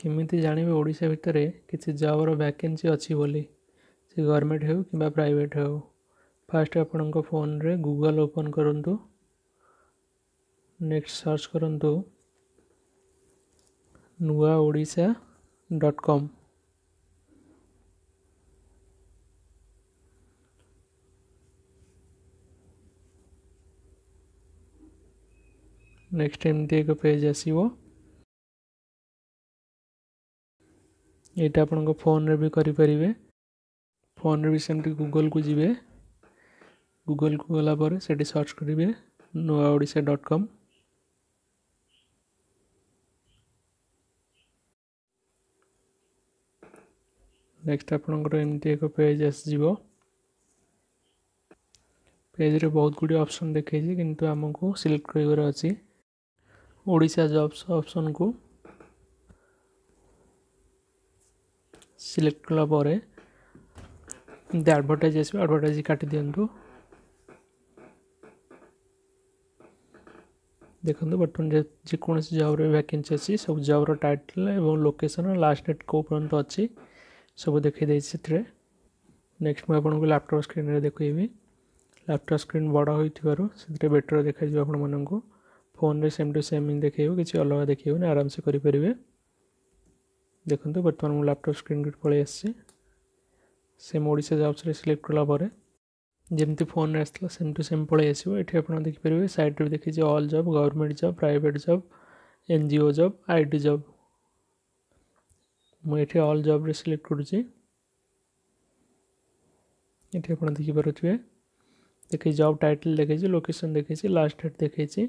केमी जानवे ओडा भितर कि जब रैके अच्छी से गवर्नमेंट हो कि प्राइट हो फास्ट आपण फोन रे गूगल ओपन करूँ नेक्स्ट सर्च करूँ नुआ ओडा डट कम नेक्स्ट एमती एक पेज आसो ଏଇଟା ଆପଣଙ୍କ ଫୋନ୍ରେ ବି କରିପାରିବେ ଫୋନ୍ରେ ବି ସେମିତି ଗୁଗଲ୍କୁ ଯିବେ ଗୁଗଲ୍କୁ ଗଲା ପରେ ସେଠି ସର୍ଚ୍ଚ କରିବେ ନୂଆ ଓଡ଼ିଶା ଡଟ୍ କମ୍ ନେକ୍ସଟ ଆପଣଙ୍କର ଏମିତି ଏକ ପେଜ୍ ଆସିଯିବ ପେଜ୍ରେ ବହୁତ ଗୁଡ଼ିଏ ଅପସନ୍ ଦେଖେଇଛି କିନ୍ତୁ ଆମକୁ ସିଲେକ୍ଟ କରିବାର ଅଛି ଓଡ଼ିଶା ଜବ୍ସ ଅପସନ୍କୁ ସିଲେକ୍ଟ କଲା ପରେ ଏମିତି ଆଡ଼ଭର୍ଟାଇଜ୍ ଆସିବ ଆଡ଼ଭର୍ଟାଇଜ୍ କାଟି ଦିଅନ୍ତୁ ଦେଖନ୍ତୁ ବର୍ତ୍ତମାନ ଯେକୌଣସି ଜବ୍ରେ ଭ୍ୟାକେନ୍ସି ଅଛି ସବୁ ଜବ୍ର ଟାଇଟଲ୍ ଏବଂ ଲୋକେସନ୍ ଲାଷ୍ଟ ଡେଟ୍ କେଉଁ ପର୍ଯ୍ୟନ୍ତ ଅଛି ସବୁ ଦେଖାଇ ଦେଇଛି ସେଥିରେ ନେକ୍ସଟ ମୁଁ ଆପଣଙ୍କୁ ଲ୍ୟାପଟପ୍ ସ୍କ୍ରିନ୍ରେ ଦେଖାଇବି ଲ୍ୟାପଟପ୍ ସ୍କ୍ରିନ୍ ବଡ଼ ହୋଇଥିବାରୁ ସେଥିରେ ବେଟର୍ ଦେଖାଯିବ ଆପଣମାନଙ୍କୁ ଫୋନ୍ରେ ସେମ୍ ଟୁ ସେମ୍ ଦେଖାଇବ କିଛି ଅଲଗା ଦେଖାଇବନି ଆରାମସେ କରିପାରିବେ ଦେଖନ୍ତୁ ବର୍ତ୍ତମାନ ମୋ ଲ୍ୟାପଟପ୍ ସ୍କ୍ରିନ୍କୁ ପଳେଇ ଆସିଛି ସେମ୍ ଓଡ଼ିଶା ଜାବ୍ସରେ ସିଲେକ୍ଟ କଲା ପରେ ଯେମିତି ଫୋନ୍ରେ ଆସିଥିଲା ସେମ୍ ଟୁ ସେମ୍ ପଳେଇ ଆସିବ ଏଠି ଆପଣ ଦେଖିପାରିବେ ସାଇଟ୍ରେ ବି ଦେଖିଛି all job government job private job N G O job I T job ମୁଁ ଏଠି ଅଲ୍ ଜବ୍ରେ ସିଲେକ୍ଟ କରୁଛି ଏଠି ଆପଣ ଦେଖିପାରୁଥିବେ ଦେଖେଇଛି ଜବ୍ ଟାଇଟଲ୍ ଦେଖେଇଛି ଲୋକେସନ୍ ଦେଖେଇଛି ଲାଷ୍ଟ ଡେଟ୍ ଦେଖେଇଛି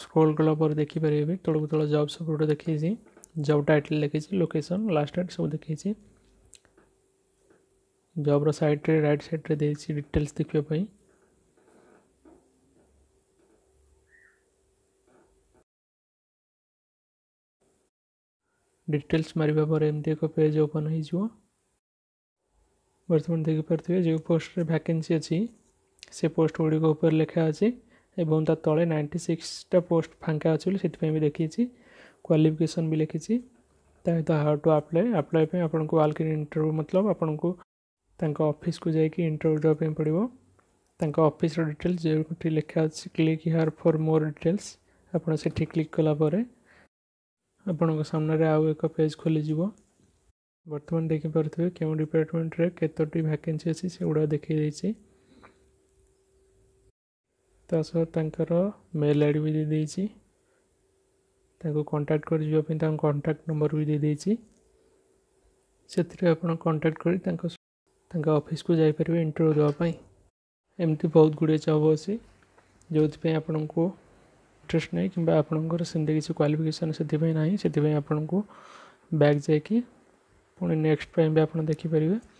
ସ୍କ୍ରୋଲ୍ କଲା ପରେ ଦେଖିପାରିବେ ତଳକୁ ତଳ ଜବ୍ ସବୁ ଗୋଟେ ଦେଖେଇଛି ଜବ୍ ଟାଇଟଲ୍ ଦେଖେଇଛି ଲୋକେସନ୍ ଲାଷ୍ଟ ଡେଟ୍ ସବୁ ଦେଖେଇଛି ଜବ୍ର ସାଇଡ଼୍ରେ ରାଇଟ୍ ସାଇଡ଼୍ରେ ଦେଇଛି ଡିଟେଲ୍ସ ଦେଖିବା ପାଇଁ ଡିଟେଲ୍ସ ମାରିବା ପରେ ଏମିତି ଏକ ପେଜ୍ ଓପନ୍ ହୋଇଯିବ ବର୍ତ୍ତମାନ ଦେଖିପାରୁଥିବେ ଯେଉଁ ପୋଷ୍ଟରେ ଭ୍ୟାକେନ୍ସି ଅଛି ସେ ପୋଷ୍ଟ ଗୁଡ଼ିକ ଉପରେ ଲେଖା ଅଛି এবং তার তলে নাইনটি সিক্সটা পোস্ট ফাঙ্কা ଅଛି ବୋଲି ସେଥିପାଇଁ ବି ଦେଖିଛି କ୍ୱାଲିଫିକେସନ୍ ବି ଲେଖିଛି ତା ସହିତ ହାଉ ଟୁ ଆପ୍ଲାଏ ଆପ୍ଲାଏ ପାଇଁ ଆପଣଙ୍କୁ ୱାଲ୍କିନ୍ ଇଣ୍ଟରଭ୍ୟୁ ମତଲବ ଆପଣଙ୍କୁ ତାଙ୍କ ଅଫିସକୁ ଯାଇକି ଇଣ୍ଟରଭ୍ୟୁ ଦେବା ପାଇଁ ପଡ଼ିବ ତାଙ୍କ ଅଫିସର ଡିଟେଲ୍ସ ଯେଉଁଠି ଲେଖା ଅଛି click here for more details ଆପଣ ସେଠି କ୍ଲିକ୍ କଲା ପରେ ଆପଣଙ୍କ ସାମ୍ନାରେ ଆଉ ଏକ ପେଜ୍ ଖୋଲିଯିବ ବର୍ତ୍ତମାନ ଦେଖିପାରୁଥିବେ କେଉଁ ଡିପାର୍ଟମେଣ୍ଟରେ କେତୋଟି ଭ୍ୟାକେନ୍ସି ଅଛି ସେଗୁଡ଼ା ଦେଖାଇ ଦେଇଛି तर मेल आई डी भी देखो कंटाक्ट कर कंटाक्ट नंबर भी देदे से आप कंटाक्ट कर अफिस् को जापर इंटरव्यू देवाई एमती बहुत गुड़े जब अच्छे जो आपन को इंटरेस्ट नहीं कि आपंकर क्वाफिकेसन से ना से आपको बैग जाकि पुणी नेक्स्ट टाइम भी आप देखिपरिया